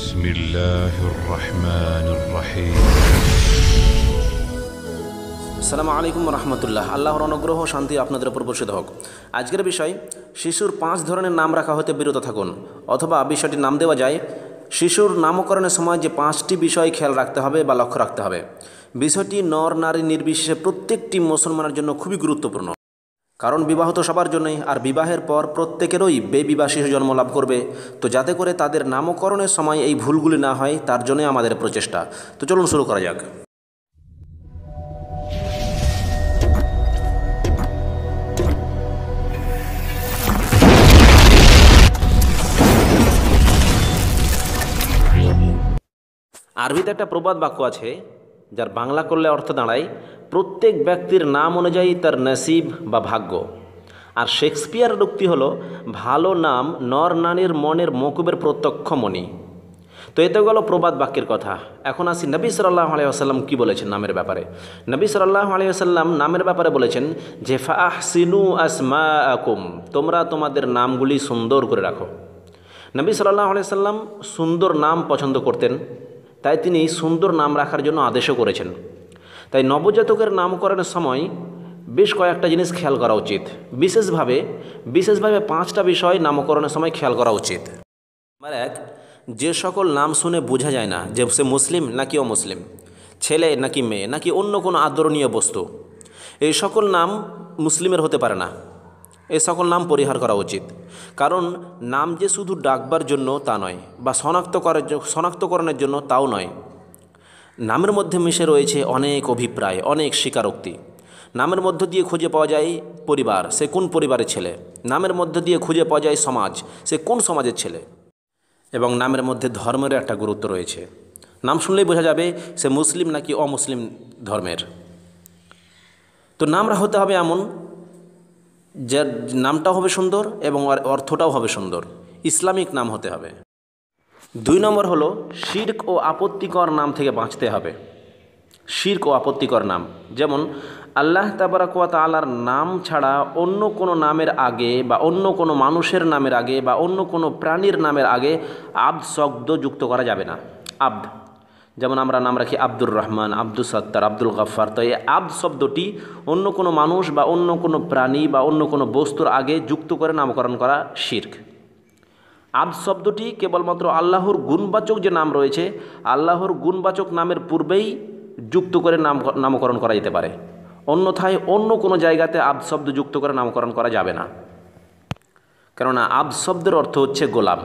بسم الله الرحمن الرحيم সালামু আলাইকুম রহমতুল্লাহ আল্লাহর অনুগ্রহ শান্তি আপনাদের উপর বর্ষিত হোক আজকের বিষয় শিশুর পাঁচ ধরনের নাম রাখা হতে বিরত থাকুন অথবা বিষয়টির নাম দেওয়া যায় শিশুর নামকরণের সময় যে পাঁচটি বিষয় খেয়াল রাখতে হবে বা লক্ষ্য রাখতে হবে বিষয়টি নর নারী নির্বিশেষে প্রত্যেকটি মুসলমানের জন্য খুবই গুরুত্বপূর্ণ কারণ বিবাহ তো সবার জন্যই আর বিবাহের পর প্রত্যেকেরই বেবিবাহ শিশু জন্ম লাভ করবে তো যাতে করে তাদের নামকরণের সময় এই ভুলগুলি না হয় তার জন্যই আমাদের প্রচেষ্টা তো চলুন শুরু করা যাক আরবিতে একটা প্রবাদ বাক্য আছে যার বাংলা করলে অর্থ দাঁড়ায় প্রত্যেক ব্যক্তির নাম অনুযায়ী তার নসিব বা ভাগ্য আর শেক্সপিয়ার উক্তি হলো ভালো নাম নর নানির মনের মকুবের প্রত্যক্ষ মণি তো এতে গেল প্রবাদ বাক্যের কথা এখন আসি নবী সাল্লাহ আলিয়াল্লাম কী বলেছেন নামের ব্যাপারে নবী সাল্লাহ আলিয়াল্লাম নামের ব্যাপারে বলেছেন যে ফাহ সিনু আসমা আকুম তোমরা তোমাদের নামগুলি সুন্দর করে রাখো নবী সাল্লাহ আলিয়াল্লাম সুন্দর নাম পছন্দ করতেন তাই তিনি সুন্দর নাম রাখার জন্য আদেশও করেছেন তাই নবজাতকের নামকরণের সময় বেশ কয়েকটা জিনিস খেয়াল করা উচিত বিশেষভাবে বিশেষভাবে পাঁচটা বিষয় নামকরণের সময় খেয়াল করা উচিত নাম্বার এক যে সকল নাম শুনে বোঝা যায় না যে সে মুসলিম নাকি অমুসলিম ছেলে নাকি মেয়ে নাকি অন্য কোনো আদরণীয় বস্তু এই সকল নাম মুসলিমের হতে পারে না এই সকল নাম পরিহার করা উচিত কারণ নাম যে শুধু ডাকবার জন্য তা নয় বা শনাক্ত করার শনাক্তকরণের জন্য তাও নয় নামের মধ্যে মিশে রয়েছে অনেক অভিপ্রায় অনেক স্বীকারোক্তি নামের মধ্য দিয়ে খুঁজে পাওয়া যায় পরিবার সে কোন পরিবারের ছেলে নামের মধ্য দিয়ে খুঁজে পাওয়া যায় সমাজ সে কোন সমাজের ছেলে এবং নামের মধ্যে ধর্মের একটা গুরুত্ব রয়েছে নাম শুনলেই বোঝা যাবে সে মুসলিম নাকি অমুসলিম ধর্মের তো নামরা হতে হবে এমন যার নামটাও হবে সুন্দর এবং অর্থটাও হবে সুন্দর ইসলামিক নাম হতে হবে দুই নম্বর হলো শির্ক ও আপত্তিকর নাম থেকে বাঁচতে হবে শির্ক ও আপত্তিকর নাম যেমন আল্লাহ তাবারাকুয়া তালার নাম ছাড়া অন্য কোনো নামের আগে বা অন্য কোনো মানুষের নামের আগে বা অন্য কোনো প্রাণীর নামের আগে আব্দ শব্দ যুক্ত করা যাবে না আব্দ যেমন আমরা নাম রাখি আব্দুর রহমান আব্দুল সত্তার আব্দুল গাফার তো এই আব্দ শব্দটি অন্য কোনো মানুষ বা অন্য কোনো প্রাণী বা অন্য কোনো বস্তুর আগে যুক্ত করে নামকরণ করা শির্ক আব শব্দটি কেবলমাত্র আল্লাহর গুণবাচক যে নাম রয়েছে আল্লাহর গুণবাচক নামের পূর্বেই যুক্ত করে নাম নামকরণ করা যেতে পারে অন্যথায় অন্য কোনো জায়গাতে আব শব্দ যুক্ত করে নামকরণ করা যাবে না কেননা আব শব্দের অর্থ হচ্ছে গোলাম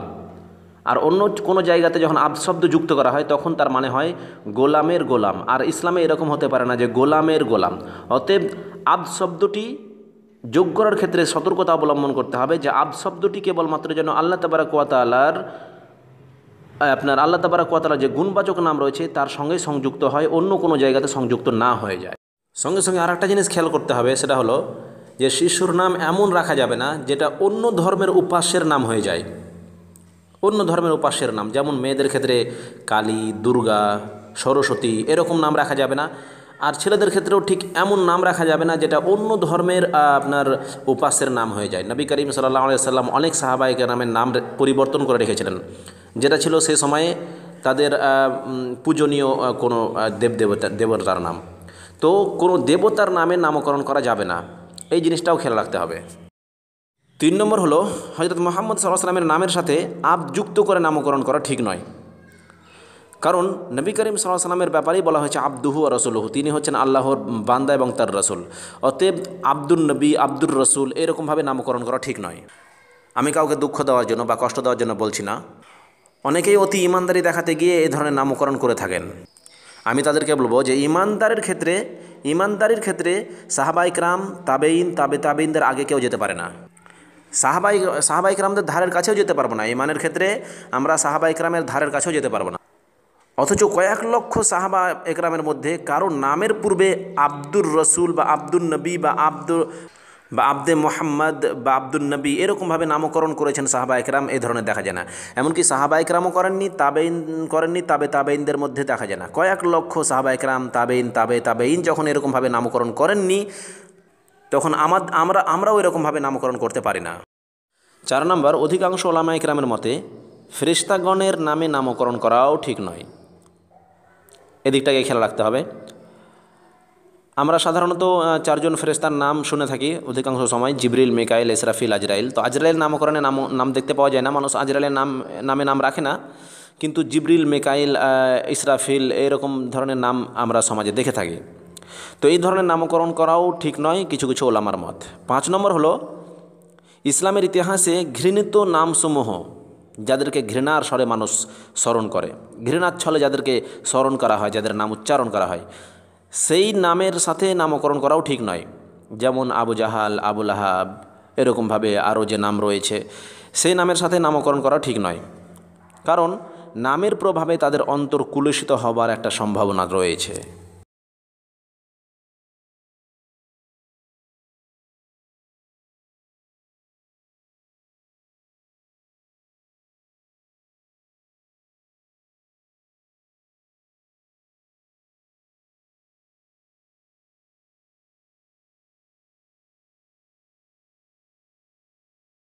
আর অন্য কোনো জায়গাতে যখন আবশব্দ যুক্ত করা হয় তখন তার মানে হয় গোলামের গোলাম আর ইসলামে এরকম হতে পারে না যে গোলামের গোলাম অতএব আবশব্দটি যোগ করার ক্ষেত্রে সতর্কতা অবলম্বন করতে হবে যে আব শব্দটি কেবলমাত্র যেন আল্লাহ তাবারা কোয়াতালার আপনার আল্লাহ তাবারা কোয়াতালার যে গুণবাচক নাম রয়েছে তার সঙ্গে সংযুক্ত হয় অন্য কোনো জায়গাতে সংযুক্ত না হয়ে যায় সঙ্গে সঙ্গে আর একটা জিনিস খেয়াল করতে হবে সেটা হলো যে শিশুর নাম এমন রাখা যাবে না যেটা অন্য ধর্মের উপাস্যের নাম হয়ে যায় অন্য ধর্মের উপাস্যের নাম যেমন মেয়েদের ক্ষেত্রে কালী দুর্গা সরস্বতী এরকম নাম রাখা যাবে না আর ছেলেদের ক্ষেত্রেও ঠিক এমন নাম রাখা যাবে না যেটা অন্য ধর্মের আপনার উপাসের নাম হয়ে যায় নবী করিম সাল্লাহ সাল্লাম অনেক সাহাবাহিক নামের নাম পরিবর্তন করে রেখেছিলেন যেটা ছিল সে সময়ে তাদের পূজনীয় কোনো দেব দেবতা দেবতার নাম তো কোনো দেবতার নামে নামকরণ করা যাবে না এই জিনিসটাও খেয়াল রাখতে হবে তিন নম্বর হলো হজরত মোহাম্মদ সাল্লাহ সাল্লামের নামের সাথে আপ যুক্ত করে নামকরণ করা ঠিক নয় কারণ নবী করিম সাল্লাহ সাল্লামের ব্যাপারেই বলা হয়েছে আব্দুহু রসুলহু তিনি হচ্ছেন আল্লাহর বান্দা এবং তার রসুল অতএব আব্দুল নবী আব্দুর রসুল এরকমভাবে নামকরণ করা ঠিক নয় আমি কাউকে দুঃখ দেওয়ার জন্য বা কষ্ট দেওয়ার জন্য বলছি না অনেকেই অতি ইমানদারি দেখাতে গিয়ে এ ধরনের নামকরণ করে থাকেন আমি তাদেরকে বলবো যে ইমানদারের ক্ষেত্রে ইমানদারির ক্ষেত্রে সাহাবাইকরাম তাবেইন তাবে তাবেইনদের আগে কেউ যেতে পারে না সাহাবাই সাহাবাইকরামদের ধারের কাছেও যেতে পারবো না ইমানের ক্ষেত্রে আমরা সাহাবাইকরামের ধারের কাছেও যেতে পারবো না অথচ কয়েক লক্ষ সাহাবা একরামের মধ্যে কারো নামের পূর্বে আব্দুর রসুল বা আব্দুল নবী বা আব্দুল বা আব্দে মোহাম্মদ বা আব্দুল নবী এরকমভাবে নামকরণ করেছেন সাহাবা একরাম এ ধরনের দেখা যায় না এমনকি সাহাবা একরামও করেননি তাবেইন করেননি তাবে তাবেইনদের মধ্যে দেখা যায় না কয়েক লক্ষ সাহাবা একরাম তাবেইন তাবে তাবেইন যখন এরকমভাবে নামকরণ করেননি তখন আমার আমরা আমরাও এরকমভাবে নামকরণ করতে পারি না চার নম্বর অধিকাংশ ওলামা একরামের মতে ফ্রিস্তাগণের নামে নামকরণ করাও ঠিক নয় এদিকটাকে খেয়াল রাখতে হবে আমরা সাধারণত চারজন ফেরেস্তার নাম শুনে থাকি অধিকাংশ সময় জিবরিল মিকাইল এসরাফিল আজরাইল তো আজরাইল নামকরণে নাম নাম দেখতে পাওয়া যায় না মানুষ আজরাইলের নাম নামে নাম রাখে না কিন্তু জিবরিল মেকাইল ইসরাফিল এরকম ধরনের নাম আমরা সমাজে দেখে থাকি তো এই ধরনের নামকরণ করাও ঠিক নয় কিছু কিছু ওলামার মত পাঁচ নম্বর হলো ইসলামের ইতিহাসে ঘৃণিত নামসমূহ যাদেরকে ঘৃণার স্বরে মানুষ স্মরণ করে ঘৃণার ছলে যাদেরকে স্মরণ করা হয় যাদের নাম উচ্চারণ করা হয় সেই নামের সাথে নামকরণ করাও ঠিক নয় যেমন আবু জাহাল আবুল আহাব এরকমভাবে আরও যে নাম রয়েছে সেই নামের সাথে নামকরণ করা ঠিক নয় কারণ নামের প্রভাবে তাদের অন্তর কুলুষিত হবার একটা সম্ভাবনা রয়েছে